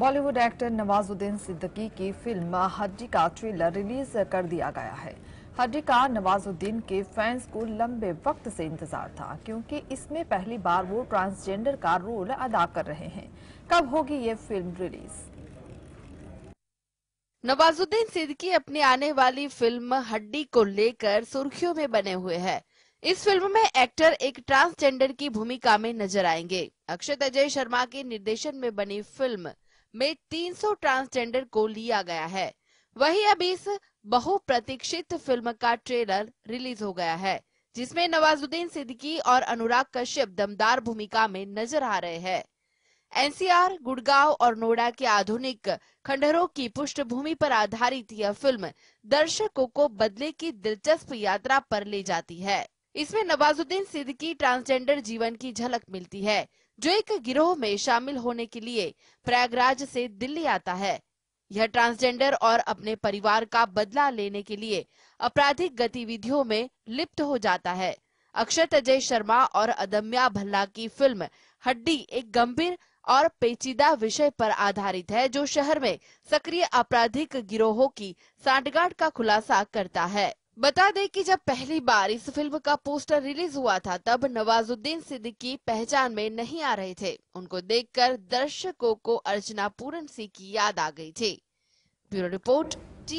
Bollywood actor Nawazuddin Siddiqui की film हड्डी का ट्रेलर रिलीज कर दिया गया है हड्डी का नवाजुद्दीन के फैंस को लंबे वक्त से इंतजार था क्योंकि इसमें पहली बार वो ट्रांसजेंडर का रोल अदा कर रहे हैं कब होगी ये फिल्म रिलीज नवाजुद्दीन सिद्दकी अपनी आने वाली फिल्म हड्डी को लेकर सुर्खियों में बने हुए हैं इस फिल्म में एक्टर एक ट्रांसजेंडर की भूमिका में नजर आएंगे अक्षय अजय शर्मा के निर्देशन में बनी फिल्म में 300 ट्रांसजेंडर को लिया गया है वही अब इस बहुप्रतीक्षित फिल्म का ट्रेलर रिलीज हो गया है जिसमें नवाजुद्दीन सिद्दीकी और अनुराग कश्यप दमदार भूमिका में नजर आ रहे हैं एनसीआर गुड़गांव और नोएडा के आधुनिक खंडहरों की पृष्ठभूमि पर आधारित यह फिल्म दर्शकों को बदले की दिलचस्प यात्रा पर ले जाती है इसमें नवाजुद्दीन सिद्दीकी ट्रांसजेंडर जीवन की झलक मिलती है जो एक गिरोह में शामिल होने के लिए प्रयागराज से दिल्ली आता है यह ट्रांसजेंडर और अपने परिवार का बदला लेने के लिए आपराधिक गतिविधियों में लिप्त हो जाता है अक्षत अजय शर्मा और अदम्या भल्ला की फिल्म हड्डी एक गंभीर और पेचीदा विषय पर आधारित है जो शहर में सक्रिय आपराधिक गिरोहों की सांठगांठ का खुलासा करता है बता दें कि जब पहली बार इस फिल्म का पोस्टर रिलीज हुआ था तब नवाजुद्दीन सिद्दीकी पहचान में नहीं आ रहे थे उनको देखकर दर्शकों को अर्चना पूरन सिंह की याद आ गई थी ब्यूरो रिपोर्ट